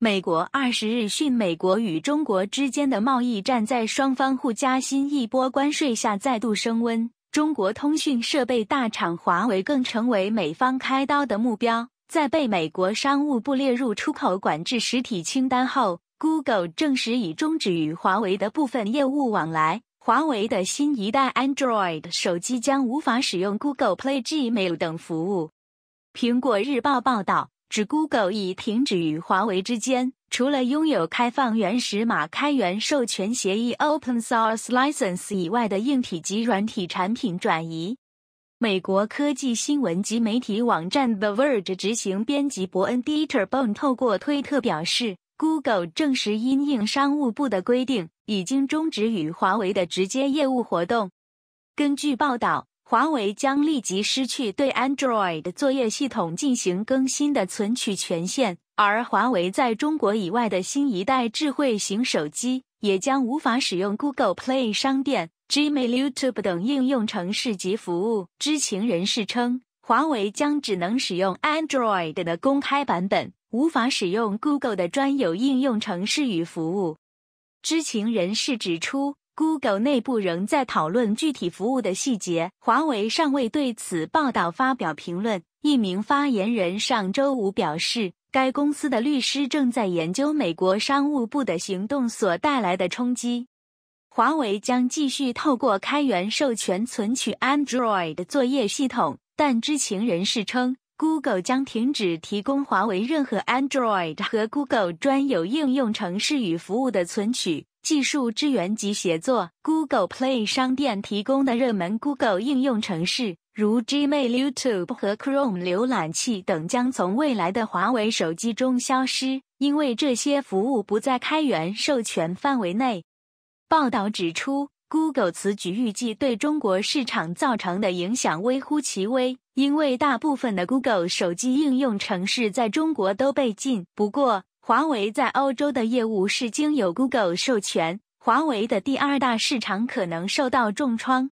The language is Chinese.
美国二十日讯，美国与中国之间的贸易战在双方互加新一波关税下再度升温。中国通讯设备大厂华为更成为美方开刀的目标。在被美国商务部列入出口管制实体清单后，Google 证实已终止与华为的部分业务往来。华为的新一代 Android 手机将无法使用 Google Play、Gmail 等服务。苹果日报报道。指 Google 已停止与华为之间除了拥有开放原始码开源授权协议 （Open Source License） 以外的硬体及软体产品转移。美国科技新闻及媒体网站 The Verge 执行编辑伯恩·迪特·伯恩透过推特表示，Google 证实因应商务部的规定，已经终止与华为的直接业务活动。根据报道。华为将立即失去对 Android 作业系统进行更新的存取权限，而华为在中国以外的新一代智慧型手机也将无法使用 Google Play 商店、Gmail、YouTube 等应用程式及服务。知情人士称，华为将只能使用 Android 的公开版本，无法使用 Google 的专有应用程式与服务。知情人士指出。Google 内部仍在讨论具体服务的细节，华为尚未对此报道发表评论。一名发言人上周五表示，该公司的律师正在研究美国商务部的行动所带来的冲击。华为将继续透过开源授权存取 Android 作业系统，但知情人士称，Google 将停止提供华为任何 Android 和 Google 专有应用程式与服务的存取。技术支援及协作。Google Play 商店提供的热门 Google 应用程式，如 Gmail、YouTube 和 Chrome 浏览器等，将从未来的华为手机中消失，因为这些服务不在开源授权范围内。报道指出，Google 此举预计对中国市场造成的影响微乎其微，因为大部分的 Google 手机应用程式在中国都被禁。不过，华为在欧洲的业务是经由 Google 授权。华为的第二大市场可能受到重创。